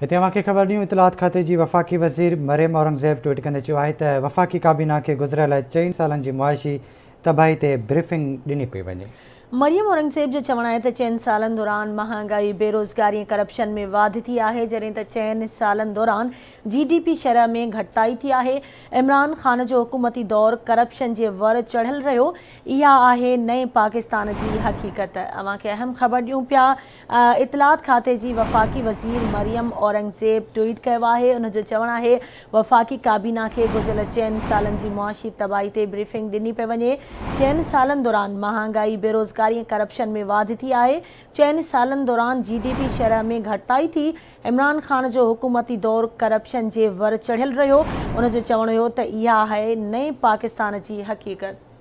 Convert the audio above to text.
हिते असांखे ख़बर ॾियूं इतलात खाते जी वफ़ाक़ी वज़ीर मरेम औरंगज़ेब ट्वीट कंदे चयो आहे त वफ़ाक़ी काबिना खे गुज़िरियल चइनि सालनि जी मुआशी तबाही ते ब्रीफिंग ॾिनी पई वञे मरियम औरंगज़ेब जो चवण आहे त चइनि दौरान महंगाई बेरोज़गारी करप्शन में वाधि थी आहे जॾहिं त चइनि सालनि दौरान जीडीपी शरह में घटताई थी आहे इमरान ख़ान जो हुकूमती दौर करप्शन जे वर चढ़ल रो इहा नए पाकिस्तान की हक़ीक़त अव्हां अहम ख़बर ॾियूं पाया इतलात खाते जी वफ़ाक़ी वज़ीर मरियम औरंगज़ेब ट्वीट किया है उन चवण है वफ़ाक़ी काबीना के गुज़ियल चइनि साल की मुआशी तबाही से ब्रीफिंग दिनी पई वे चइनि सालनि दौरान महांगाई बेरोज़गारी बेरोज़गारी करप्शन में वाधि थी आहे चइनि दौरान जीडीपी शरह में घटताई थी इमरान ख़ान जो हुकूमती दौर करप्शन जे वर चढ़ियल रो उन चवण हो त इहा आहे नए पाकिस्तान की हक़ीक़त